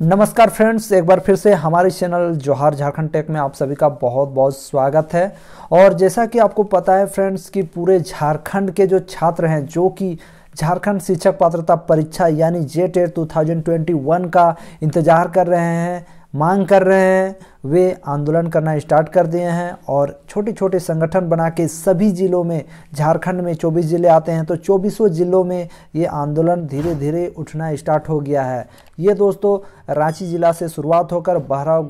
नमस्कार फ्रेंड्स एक बार फिर से हमारे चैनल जोहार झारखंड टेक में आप सभी का बहुत बहुत स्वागत है और जैसा कि आपको पता है फ्रेंड्स कि पूरे झारखंड के जो छात्र हैं जो कि झारखंड शिक्षक पात्रता परीक्षा यानी जे टेट टू का इंतज़ार कर रहे हैं मांग कर रहे हैं वे आंदोलन करना स्टार्ट कर दिए हैं और छोटे छोटे संगठन बना के सभी ज़िलों में झारखंड में 24 ज़िले आते हैं तो चौबीसों ज़िलों में ये आंदोलन धीरे धीरे उठना स्टार्ट हो गया है ये दोस्तों रांची ज़िला से शुरुआत होकर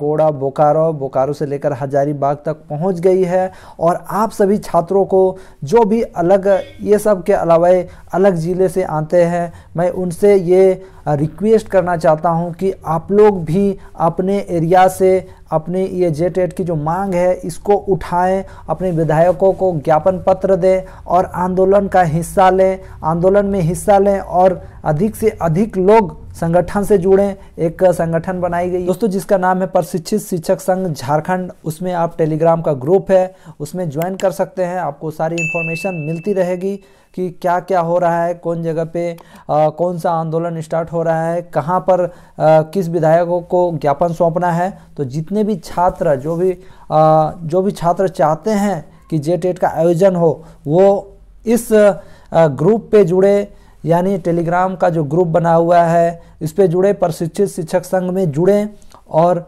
गोड़ा बोकारो बोकारो से लेकर हजारीबाग तक पहुंच गई है और आप सभी छात्रों को जो भी अलग ये सब के अलावा अलग ज़िले से आते हैं मैं उनसे ये रिक्वेस्ट करना चाहता हूँ कि आप लोग भी अपने एरिया से अपनी ये जेट एड की जो मांग है इसको उठाएं अपने विधायकों को ज्ञापन पत्र दें और आंदोलन का हिस्सा लें आंदोलन में हिस्सा लें और अधिक से अधिक लोग संगठन से जुड़ें एक संगठन बनाई गई दोस्तों जिसका नाम है प्रशिक्षित शिक्षक संघ झारखंड उसमें आप टेलीग्राम का ग्रुप है उसमें ज्वाइन कर सकते हैं आपको सारी इन्फॉर्मेशन मिलती रहेगी कि क्या क्या हो रहा है कौन जगह पे आ, कौन सा आंदोलन स्टार्ट हो रहा है कहाँ पर आ, किस विधायकों को ज्ञापन सौंपना है तो जितने भी छात्र जो भी आ, जो भी छात्र चाहते हैं कि जे का आयोजन हो वो इस ग्रुप पे जुड़े यानी टेलीग्राम का जो ग्रुप बना हुआ है इस पर जुड़े प्रशिक्षित शिक्षक संघ में जुड़ें और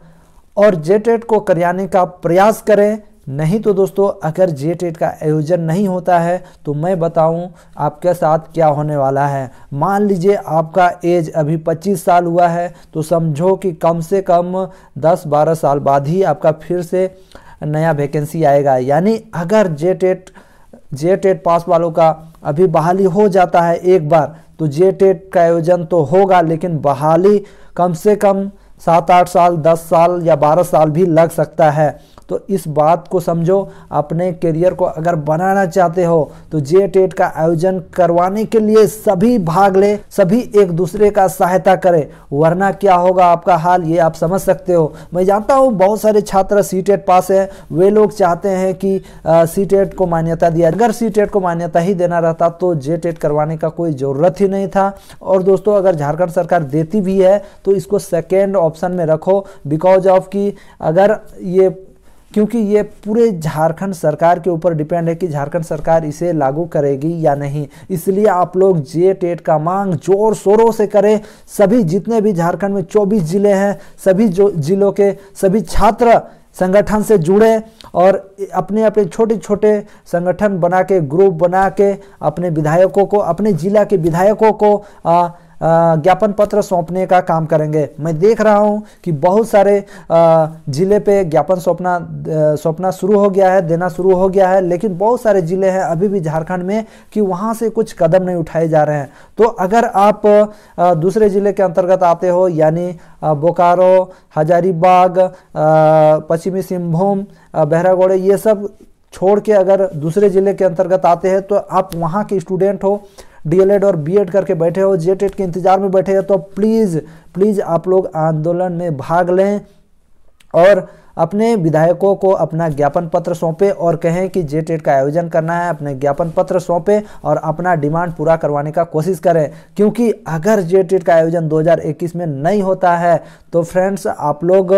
और जेटेट e को कराने का प्रयास करें नहीं तो दोस्तों अगर जे टेट e का आयोजन नहीं होता है तो मैं बताऊं आपके साथ क्या होने वाला है मान लीजिए आपका एज अभी 25 साल हुआ है तो समझो कि कम से कम 10-12 साल बाद ही आपका फिर से नया वैकेंसी आएगा यानी अगर जे टेट जे टेट पास वालों का अभी बहाली हो जाता है एक बार तो जे टेट का आयोजन तो होगा लेकिन बहाली कम से कम सात आठ साल दस साल या बारह साल भी लग सकता है तो इस बात को समझो अपने करियर को अगर बनाना चाहते हो तो जे टेट का आयोजन करवाने के लिए सभी भाग ले सभी एक दूसरे का सहायता करें वरना क्या होगा आपका हाल ये आप समझ सकते हो मैं जानता हूँ बहुत सारे छात्र सी टेट पास हैं वे लोग चाहते हैं कि सी टेट को मान्यता दिया अगर सी टेट को मान्यता ही देना रहता तो जे टेट करवाने का कोई ज़रूरत ही नहीं था और दोस्तों अगर झारखंड सरकार देती भी है तो इसको सेकेंड ऑप्शन में रखो बिकॉज ऑफ कि अगर ये क्योंकि ये पूरे झारखंड सरकार के ऊपर डिपेंड है कि झारखंड सरकार इसे लागू करेगी या नहीं इसलिए आप लोग जे टेट का मांग जोर शोरों से करें सभी जितने भी झारखंड में 24 जिले हैं सभी जो जिलों के सभी छात्र संगठन से जुड़े और अपने अपने छोटे छोटे संगठन बना के ग्रुप बना के अपने विधायकों को अपने जिला के विधायकों को आ, ज्ञापन पत्र सौंपने का काम करेंगे मैं देख रहा हूं कि बहुत सारे ज़िले पे ज्ञापन सौंपना सौंपना शुरू हो गया है देना शुरू हो गया है लेकिन बहुत सारे ज़िले हैं अभी भी झारखंड में कि वहां से कुछ कदम नहीं उठाए जा रहे हैं तो अगर आप दूसरे ज़िले के अंतर्गत आते हो यानी बोकारो हजारीबाग पश्चिमी सिंहभूम बहरागोड़े ये सब छोड़ के अगर दूसरे ज़िले के अंतर्गत आते हैं तो आप वहाँ के स्टूडेंट हो डीएलएड और बीएड करके बैठे हो जे के इंतजार में बैठे हो तो प्लीज़ प्लीज़ आप लोग आंदोलन में भाग लें और अपने विधायकों को अपना ज्ञापन पत्र सौंपे और कहें कि जे का आयोजन करना है अपने ज्ञापन पत्र सौंपे और अपना डिमांड पूरा करवाने का कोशिश करें क्योंकि अगर जे का आयोजन 2021 में नहीं होता है तो फ्रेंड्स आप लोग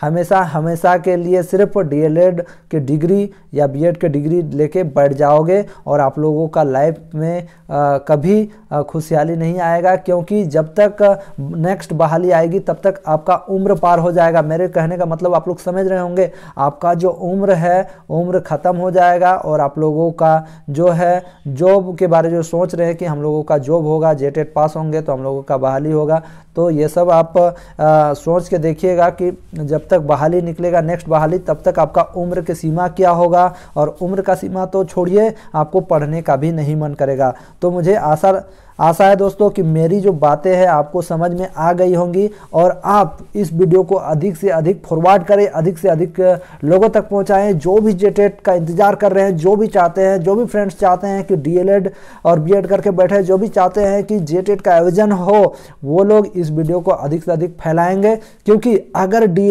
हमेशा हमेशा के लिए सिर्फ डीएलएड के डिग्री या बीएड के डिग्री लेके बैठ जाओगे और आप लोगों का लाइफ में आ, कभी खुशहाली नहीं आएगा क्योंकि जब तक नेक्स्ट बहाली आएगी तब तक आपका उम्र पार हो जाएगा मेरे कहने का मतलब आप लोग समझ समझ रहे होंगे आपका जो उम्र है उम्र ख़त्म हो जाएगा और आप लोगों का जो है जॉब के बारे जो सोच रहे हैं कि हम लोगों का जॉब होगा जे टेट पास होंगे तो हम लोगों का बहाली होगा तो ये सब आप आ, सोच के देखिएगा कि जब तक बहाली निकलेगा नेक्स्ट बहाली तब तक आपका उम्र की सीमा क्या होगा और उम्र का सीमा तो छोड़िए आपको पढ़ने का भी नहीं मन करेगा तो मुझे आशा आशा है दोस्तों कि मेरी जो बातें हैं आपको समझ में आ गई होंगी और आप इस वीडियो को अधिक से अधिक फॉरवर्ड करें अधिक से अधिक लोगों तक पहुंचाएं जो भी जेटेट e का इंतजार कर रहे हैं जो भी चाहते हैं जो भी फ्रेंड्स चाहते हैं कि डीएलएड और बीएड करके बैठे जो भी चाहते हैं कि जेटेट e का आयोजन हो वो लोग इस वीडियो को अधिक से अधिक फैलाएंगे क्योंकि अगर डी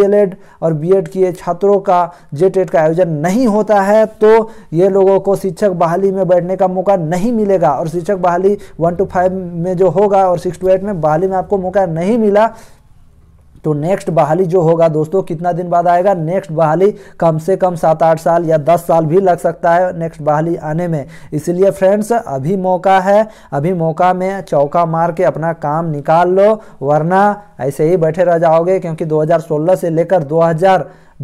और बी किए छात्रों का जे e का आयोजन नहीं होता है तो ये लोगों को शिक्षक बहाली में बैठने का मौका नहीं मिलेगा और शिक्षक बहाली वन टू फाइव में जो होगा और सिक्स टू एट में बहाली में आपको मौका नहीं मिला तो नेक्स्ट बहाली जो होगा दोस्तों कितना दिन बाद आएगा नेक्स्ट बहाली कम से कम सात आठ साल या दस साल भी लग सकता है नेक्स्ट बहाली आने में इसलिए फ्रेंड्स अभी मौका है अभी मौका में चौका मार के अपना काम निकाल लो वरना ऐसे ही बैठे रह जाओगे क्योंकि 2016 से लेकर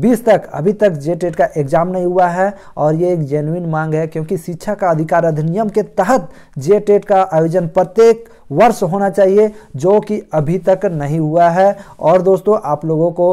बीस तक अभी तक जे टेट का एग्जाम नहीं हुआ है और ये एक जेन्युन मांग है क्योंकि शिक्षा का अधिकार अधिनियम के तहत जे टेट का आयोजन प्रत्येक वर्ष होना चाहिए जो कि अभी तक नहीं हुआ है और दोस्तों आप लोगों को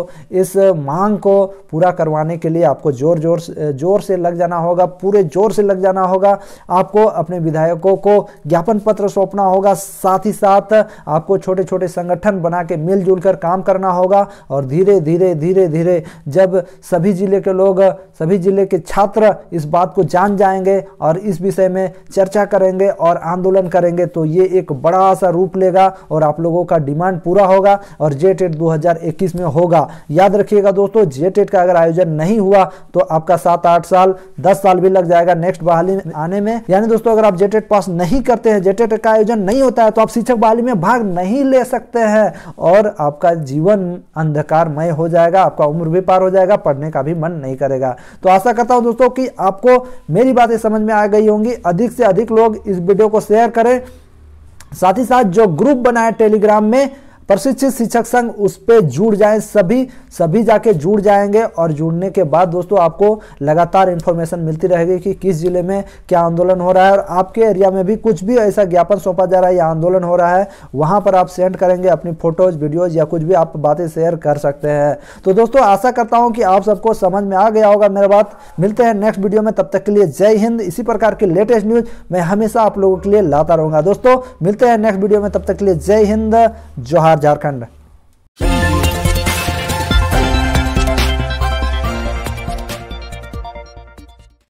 इस मांग को पूरा करवाने के लिए आपको जोर जोर जोर से लग जाना होगा पूरे जोर से लग जाना होगा आपको अपने विधायकों को ज्ञापन पत्र सौंपना होगा साथ ही साथ आपको छोटे छोटे संगठन बना के मिलजुल कर काम करना होगा और धीरे धीरे धीरे धीरे जब सभी ज़िले के लोग सभी ज़िले के छात्र इस बात को जान जाएंगे और इस विषय में चर्चा करेंगे और आंदोलन करेंगे तो ये एक बड़ा सा रूप लेगा और आप लोगों का डिमांड पूरा होगा और जे टेट दो में होगा याद रखिएगा दोस्तों जे का अगर आयोजन नहीं हुआ तो आपका सात आठ साल दस साल भी लग जाएगा नेक्स्ट बहाली आने में यानी दोस्तों अगर आप जेटेट पास नहीं करते हैं जेटेट का आयोजन नहीं होता है तो आप शिक्षक बहाली में भाग नहीं ले सकते हैं और आपका जीवन अंधकारमय हो जाएगा आपका उम्र भी पार हो जाएगा जाएगा पढ़ने का भी मन नहीं करेगा तो आशा करता हूँ दोस्तों कि आपको मेरी बातें समझ में आ गई होंगी अधिक से अधिक लोग इस वीडियो को शेयर करें साथ ही साथ जो ग्रुप बनाया टेलीग्राम में प्रशिक्षित शिक्षक संघ उस पर जुड़ जाएं सभी सभी जाके जुड़ जाएंगे और जुड़ने के बाद दोस्तों आपको लगातार इन्फॉर्मेशन मिलती रहेगी कि किस जिले में क्या आंदोलन हो रहा है और आपके एरिया में भी कुछ भी ऐसा ज्ञापन सौंपा जा रहा है या आंदोलन हो रहा है वहाँ पर आप सेंड करेंगे अपनी फोटोज वीडियोज या कुछ भी आप बातें शेयर कर सकते हैं तो दोस्तों आशा करता हूँ कि आप सबको समझ में आ गया होगा मेरा बात मिलते हैं नेक्स्ट वीडियो में तब तक के लिए जय हिंद इसी प्रकार की लेटेस्ट न्यूज मैं हमेशा आप लोगों के लिए लाता रहूंगा दोस्तों मिलते हैं नेक्स्ट वीडियो में तब तक के लिए जय हिंद जोहर बिहार झारखंड